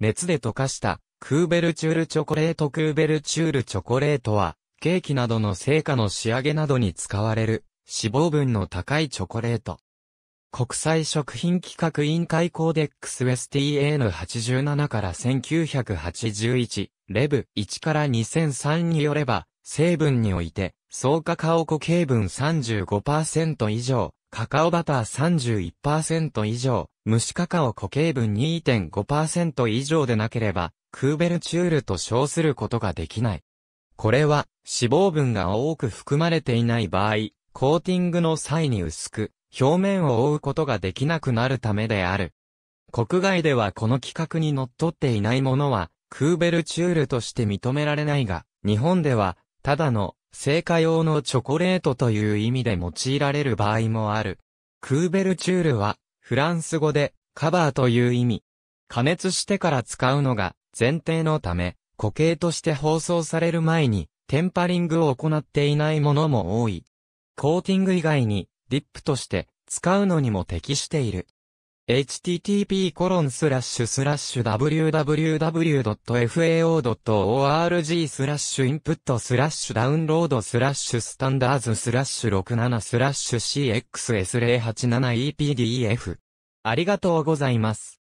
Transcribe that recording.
熱で溶かしたクーベルチュールチョコレートクーベルチュールチョコレートは、ケーキなどの成果の仕上げなどに使われる脂肪分の高いチョコレート。国際食品規格委員会コーデックス s t AN87 から1981、レブ1から2003によれば、成分において、総カカオ固形分35%以上、カカオバター31%以上、蒸しカカオ固形分2.5%以上でなければ、クーベルチュールと称することができない。これは、脂肪分が多く含まれていない場合、コーティングの際に薄く、表面を覆うことができなくなるためである。国外ではこの規格に則っっていないものは、クーベルチュールとして認められないが、日本では、ただの製菓用のチョコレートという意味で用いられる場合もある。クーベルチュールは、フランス語で、カバーという意味。加熱してから使うのが、前提のため、固形として包装される前に、テンパリングを行っていないものも多い。コーティング以外に、ディップとして、使うのにも適している。http://www.fao.org スラッシュインプットスラッシュダウンロードスラッシュスタンダーズスラッシュ67スラッシュ cxs087epdf ありがとうございます。